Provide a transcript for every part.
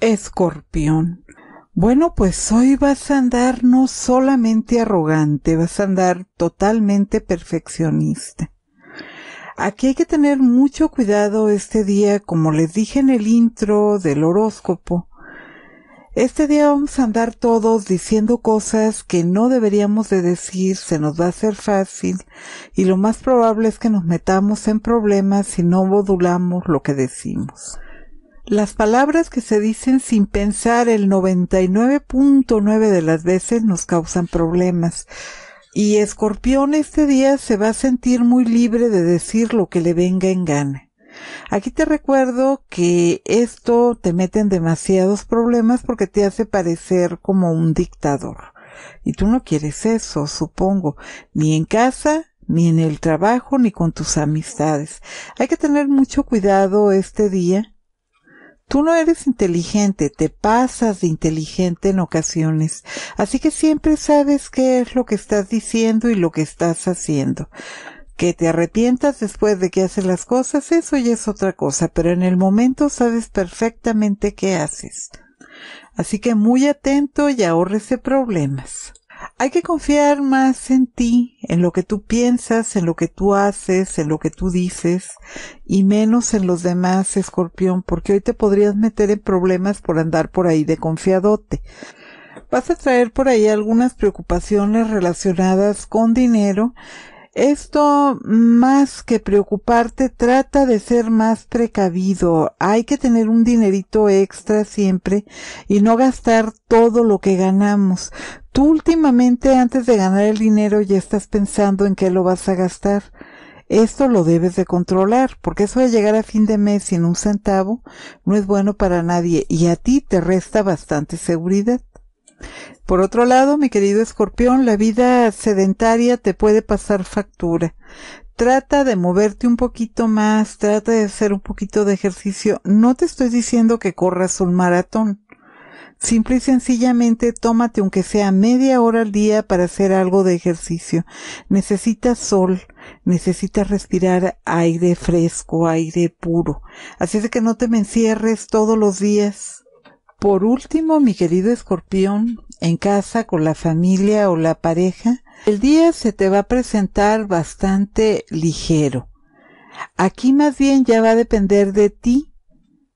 Escorpión. Bueno, pues hoy vas a andar no solamente arrogante, vas a andar totalmente perfeccionista. Aquí hay que tener mucho cuidado este día, como les dije en el intro del horóscopo. Este día vamos a andar todos diciendo cosas que no deberíamos de decir, se nos va a hacer fácil y lo más probable es que nos metamos en problemas si no modulamos lo que decimos. Las palabras que se dicen sin pensar el 99.9 de las veces nos causan problemas. Y Escorpión este día se va a sentir muy libre de decir lo que le venga en gana. Aquí te recuerdo que esto te mete en demasiados problemas porque te hace parecer como un dictador. Y tú no quieres eso, supongo, ni en casa, ni en el trabajo, ni con tus amistades. Hay que tener mucho cuidado este día Tú no eres inteligente, te pasas de inteligente en ocasiones, así que siempre sabes qué es lo que estás diciendo y lo que estás haciendo. Que te arrepientas después de que haces las cosas, eso ya es otra cosa, pero en el momento sabes perfectamente qué haces. Así que muy atento y ahorrese problemas. Hay que confiar más en ti, en lo que tú piensas, en lo que tú haces, en lo que tú dices, y menos en los demás, escorpión, porque hoy te podrías meter en problemas por andar por ahí de confiadote. Vas a traer por ahí algunas preocupaciones relacionadas con dinero esto más que preocuparte trata de ser más precavido. Hay que tener un dinerito extra siempre y no gastar todo lo que ganamos. Tú últimamente antes de ganar el dinero ya estás pensando en qué lo vas a gastar. Esto lo debes de controlar, porque eso de llegar a fin de mes sin un centavo no es bueno para nadie y a ti te resta bastante seguridad. Por otro lado, mi querido escorpión, la vida sedentaria te puede pasar factura. Trata de moverte un poquito más, trata de hacer un poquito de ejercicio. No te estoy diciendo que corras un maratón, Simple y sencillamente tómate aunque sea media hora al día para hacer algo de ejercicio. Necesitas sol, necesitas respirar aire fresco, aire puro. Así es de que no te me encierres todos los días. Por último, mi querido escorpión, en casa con la familia o la pareja, el día se te va a presentar bastante ligero. Aquí más bien ya va a depender de ti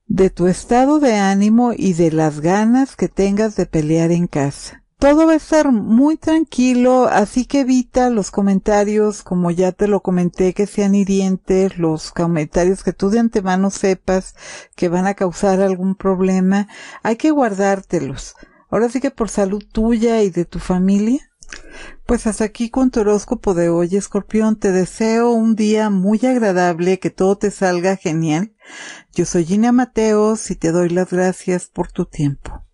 de tu estado de ánimo y de las ganas que tengas de pelear en casa. Todo va a estar muy tranquilo, así que evita los comentarios, como ya te lo comenté, que sean hirientes, los comentarios que tú de antemano sepas que van a causar algún problema. Hay que guardártelos. Ahora sí que por salud tuya y de tu familia, pues hasta aquí con tu horóscopo de hoy, escorpión. Te deseo un día muy agradable, que todo te salga genial. Yo soy Gina Mateos y te doy las gracias por tu tiempo.